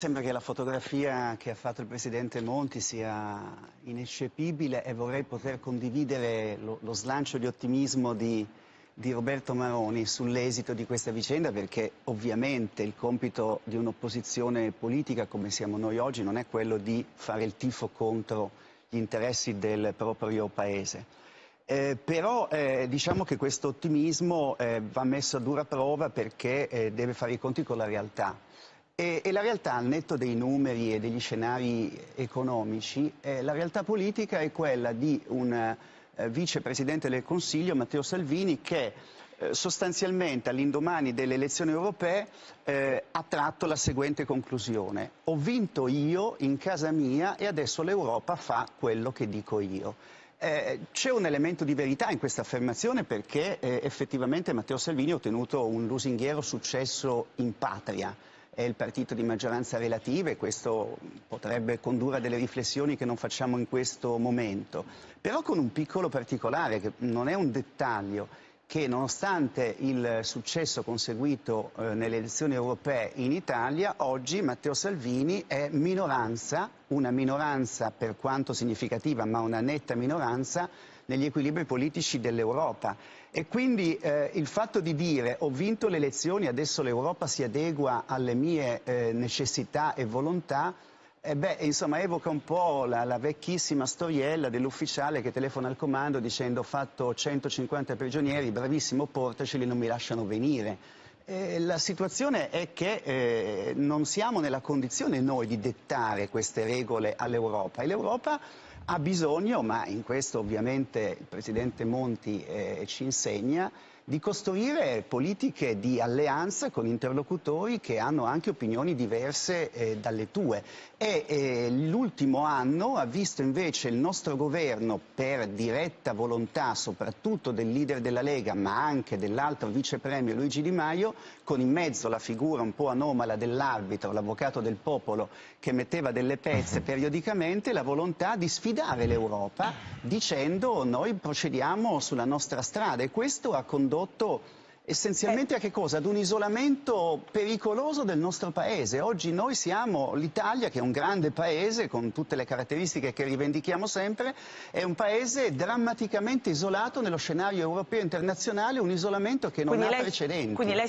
Sembra che la fotografia che ha fatto il presidente Monti sia ineccepibile e vorrei poter condividere lo, lo slancio di ottimismo di, di Roberto Maroni sull'esito di questa vicenda perché ovviamente il compito di un'opposizione politica come siamo noi oggi non è quello di fare il tifo contro gli interessi del proprio paese. Eh, però eh, diciamo che questo ottimismo eh, va messo a dura prova perché eh, deve fare i conti con la realtà. E, e, la realtà, al netto dei numeri e degli scenari economici, eh, la realtà politica è quella di un eh, vicepresidente del Consiglio, Matteo Salvini, che eh, sostanzialmente all'indomani delle elezioni europee eh, ha tratto la seguente conclusione. Ho vinto io in casa mia e adesso l'Europa fa quello che dico io. Eh, c'è un elemento di verità in questa affermazione perché eh, effettivamente Matteo Salvini ha ottenuto un lusinghiero successo in patria è il partito di maggioranza relativa e questo potrebbe condurre a delle riflessioni che non facciamo in questo momento. Però con un piccolo particolare, che non è un dettaglio, che nonostante il successo conseguito eh, nelle elezioni europee in Italia, oggi Matteo Salvini è minoranza, una minoranza per quanto significativa, ma una netta minoranza negli equilibri politici dell'Europa. E quindi eh, il fatto di dire ho vinto le elezioni, adesso l'Europa si adegua alle mie eh, necessità e volontà, eh beh, insomma, evoca un po' la, la vecchissima storiella dell'ufficiale che telefona al comando dicendo ho fatto 150 prigionieri, bravissimo, portaceli, non mi lasciano venire. Eh, la situazione è che eh, non siamo nella condizione noi di dettare queste regole all'Europa e l'Europa ha bisogno, ma in questo ovviamente il Presidente Monti eh, ci insegna, di costruire politiche di alleanza con interlocutori che hanno anche opinioni diverse eh, dalle tue. E eh, l'ultimo anno ha visto invece il nostro governo, per diretta volontà soprattutto del leader della Lega, ma anche dell'altro vicepremio Luigi Di Maio, con in mezzo la figura un po' anomala dell'arbitro, l'avvocato del popolo, che metteva delle pezze periodicamente, la volontà di sfidare l'Europa dicendo noi procediamo sulla nostra strada e questo ha condotto ridotto essenzialmente a che cosa? Ad un isolamento pericoloso del nostro paese. Oggi noi siamo l'Italia, che è un grande paese, con tutte le caratteristiche che rivendichiamo sempre, è un paese drammaticamente isolato nello scenario europeo e internazionale, un isolamento che non quindi ha lei, precedenti.